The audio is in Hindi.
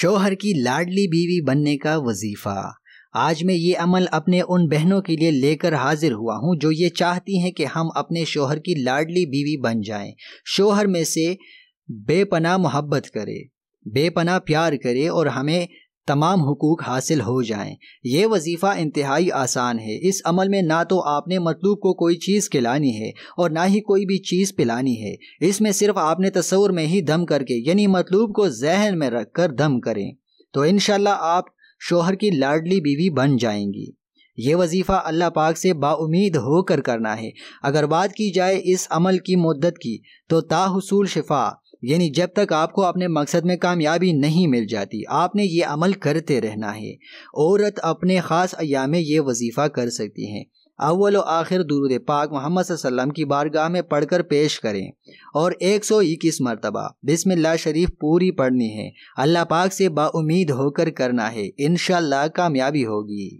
शोहर की लाडली बीवी बनने का वजीफ़ा आज मैं ये अमल अपने उन बहनों के लिए लेकर हाजिर हुआ हूँ जो ये चाहती हैं कि हम अपने शोहर की लाडली बीवी बन जाएं। शोहर में से बेपना मोहब्बत करे बेपना प्यार करे और हमें तमाम हकूक़ हासिल हो जाएं। ये वजीफ़ा इंतहाई आसान है इस अमल में ना तो आपने मतलूब को कोई चीज़ खिलानी है और ना ही कोई भी चीज़ पिलानी है इसमें सिर्फ आपने तस्वर में ही दम करके यानी मतलूब को जहन में रख कर दम करें तो इन आप शोहर की लाडली बीवी बन जाएंगी ये वजीफ़ा अल्लाह पाक से बाउमीद होकर करना है अगर बात की जाए इस अमल की मदत की तो ताहसूल शिफा यानी जब तक आपको अपने मकसद में कामयाबी नहीं मिल जाती आपने ये अमल करते रहना है औरत अपने ख़ास अयाम में ये वजीफ़ा कर सकती हैं अव्वल आखिर दुरुद पाक मोहम्मद वसल्लम की बारगाह में पढ़कर पेश करें और एक सौ इक्कीस मरतबा बिसमिल्ला शरीफ पूरी पढ़नी है अल्लाह पाक से बाउमीद होकर करना है इन कामयाबी होगी